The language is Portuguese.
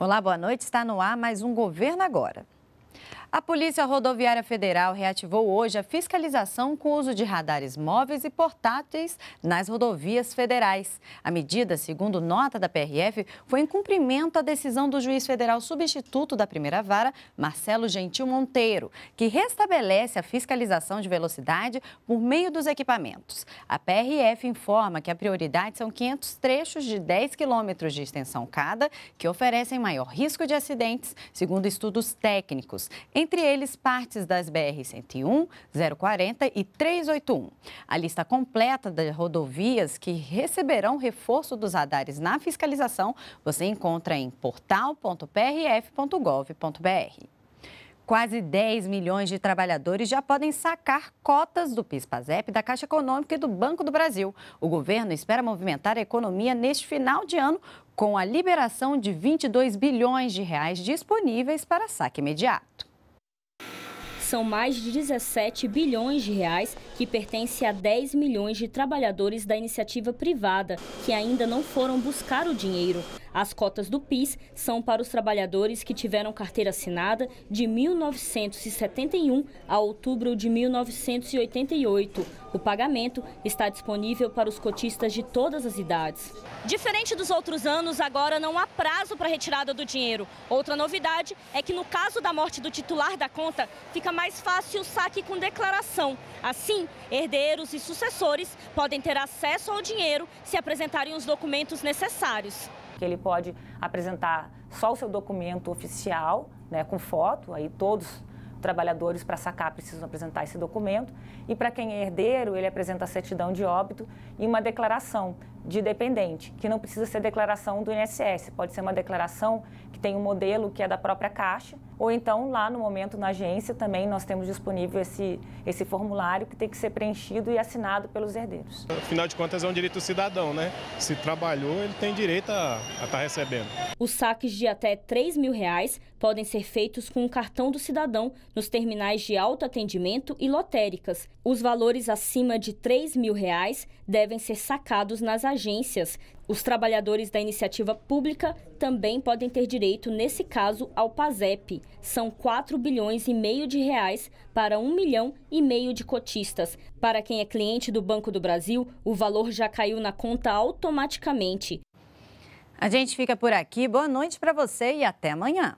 Olá, boa noite. Está no ar mais um Governo Agora. A Polícia Rodoviária Federal reativou hoje a fiscalização com o uso de radares móveis e portáteis nas rodovias federais. A medida, segundo nota da PRF, foi em cumprimento à decisão do juiz federal substituto da primeira vara, Marcelo Gentil Monteiro, que restabelece a fiscalização de velocidade por meio dos equipamentos. A PRF informa que a prioridade são 500 trechos de 10 quilômetros de extensão cada, que oferecem maior risco de acidentes, segundo estudos técnicos entre eles partes das BR-101, 040 e 381. A lista completa das rodovias que receberão reforço dos radares na fiscalização você encontra em portal.prf.gov.br quase 10 milhões de trabalhadores já podem sacar cotas do PIS/PASEP, da Caixa Econômica e do Banco do Brasil. O governo espera movimentar a economia neste final de ano com a liberação de 22 bilhões de reais disponíveis para saque imediato. São mais de 17 bilhões de reais que pertencem a 10 milhões de trabalhadores da iniciativa privada que ainda não foram buscar o dinheiro. As cotas do PIS são para os trabalhadores que tiveram carteira assinada de 1971 a outubro de 1988. O pagamento está disponível para os cotistas de todas as idades. Diferente dos outros anos, agora não há prazo para retirada do dinheiro. Outra novidade é que no caso da morte do titular da conta, fica mais fácil o saque com declaração. Assim, herdeiros e sucessores podem ter acesso ao dinheiro se apresentarem os documentos necessários porque ele pode apresentar só o seu documento oficial, né, com foto, aí todos trabalhadores para sacar precisam apresentar esse documento. E para quem é herdeiro, ele apresenta a certidão de óbito e uma declaração de dependente, que não precisa ser declaração do INSS, pode ser uma declaração que tem um modelo que é da própria Caixa, ou então lá no momento na agência também nós temos disponível esse, esse formulário que tem que ser preenchido e assinado pelos herdeiros. Afinal de contas é um direito do cidadão, né? Se trabalhou, ele tem direito a estar tá recebendo. Os saques de até 3 mil reais podem ser feitos com o cartão do cidadão nos terminais de autoatendimento e lotéricas. Os valores acima de 3 mil reais devem ser sacados nas agências agências. Os trabalhadores da iniciativa pública também podem ter direito, nesse caso, ao PASEP. São 4 bilhões e meio de reais para 1 milhão e meio de cotistas. Para quem é cliente do Banco do Brasil, o valor já caiu na conta automaticamente. A gente fica por aqui. Boa noite para você e até amanhã.